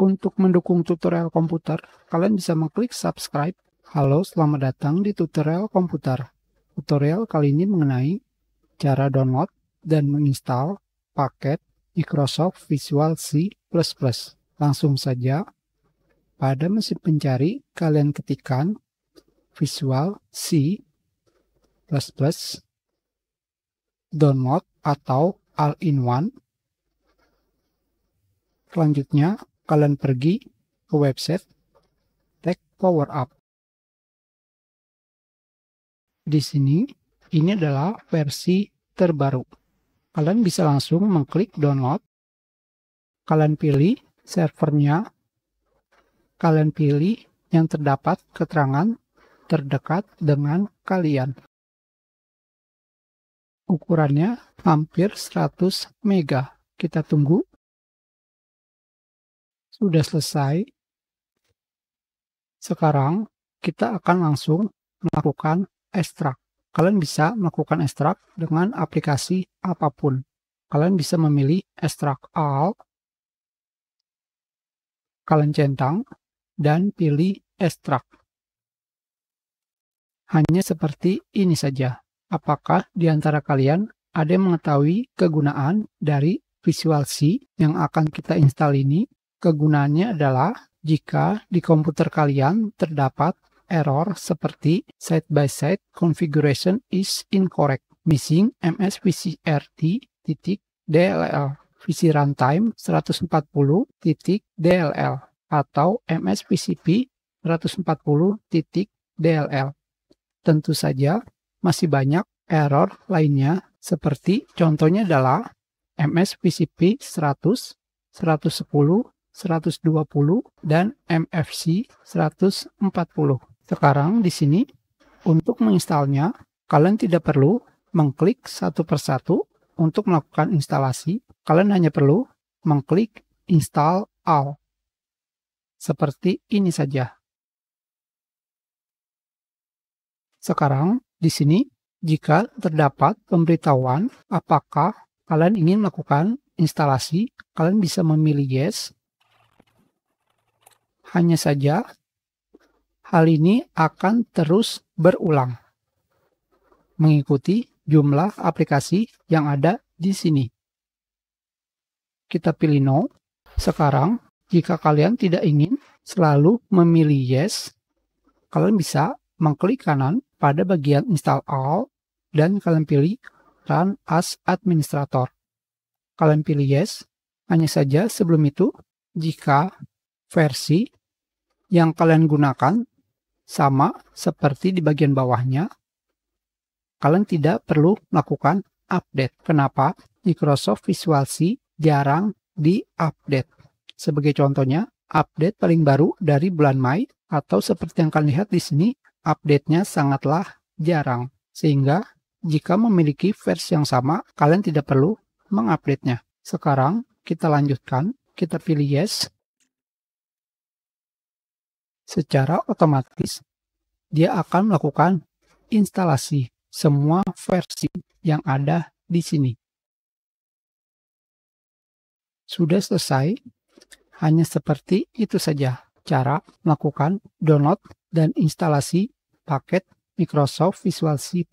Untuk mendukung tutorial komputer, kalian bisa mengklik subscribe. Halo, selamat datang di tutorial komputer. Tutorial kali ini mengenai cara download dan menginstal paket Microsoft Visual C++. Langsung saja, pada mesin pencari kalian ketikkan Visual C++ download atau all-in-one. Selanjutnya, kalian pergi ke website Tech power up. Di sini, ini adalah versi terbaru. Kalian bisa langsung mengklik download. Kalian pilih servernya. Kalian pilih yang terdapat keterangan terdekat dengan kalian. Ukurannya hampir 100 mega. Kita tunggu sudah selesai, sekarang kita akan langsung melakukan ekstrak. Kalian bisa melakukan ekstrak dengan aplikasi apapun. Kalian bisa memilih ekstrak all, kalian centang, dan pilih ekstrak. Hanya seperti ini saja. Apakah di antara kalian ada yang mengetahui kegunaan dari Visual C yang akan kita install ini? Kegunaannya adalah jika di komputer kalian terdapat error seperti side-by-side configuration is incorrect, missing msvcrt.dll, titik visi runtime 140 atau MSVCP 140.dll. Tentu saja masih banyak error lainnya seperti contohnya adalah MSVCP 100, 110, 120 dan MFC 140. Sekarang di sini untuk menginstalnya kalian tidak perlu mengklik satu persatu untuk melakukan instalasi. Kalian hanya perlu mengklik install all. Seperti ini saja. Sekarang di sini jika terdapat pemberitahuan apakah kalian ingin melakukan instalasi, kalian bisa memilih yes hanya saja, hal ini akan terus berulang mengikuti jumlah aplikasi yang ada di sini. Kita pilih no. Sekarang, jika kalian tidak ingin selalu memilih yes, kalian bisa mengklik kanan pada bagian install all dan kalian pilih run as administrator. Kalian pilih yes, hanya saja sebelum itu, jika versi yang kalian gunakan sama seperti di bagian bawahnya, kalian tidak perlu melakukan update. Kenapa? Microsoft Visual C jarang di-update. Sebagai contohnya, update paling baru dari bulan Mei atau seperti yang kalian lihat di sini, update-nya sangatlah jarang. Sehingga jika memiliki versi yang sama, kalian tidak perlu mengupdate-nya. Sekarang kita lanjutkan, kita pilih yes secara otomatis dia akan melakukan instalasi semua versi yang ada di sini. Sudah selesai, hanya seperti itu saja cara melakukan download dan instalasi paket Microsoft Visual C++.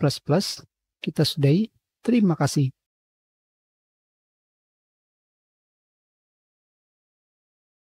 Kita sudahi, terima kasih.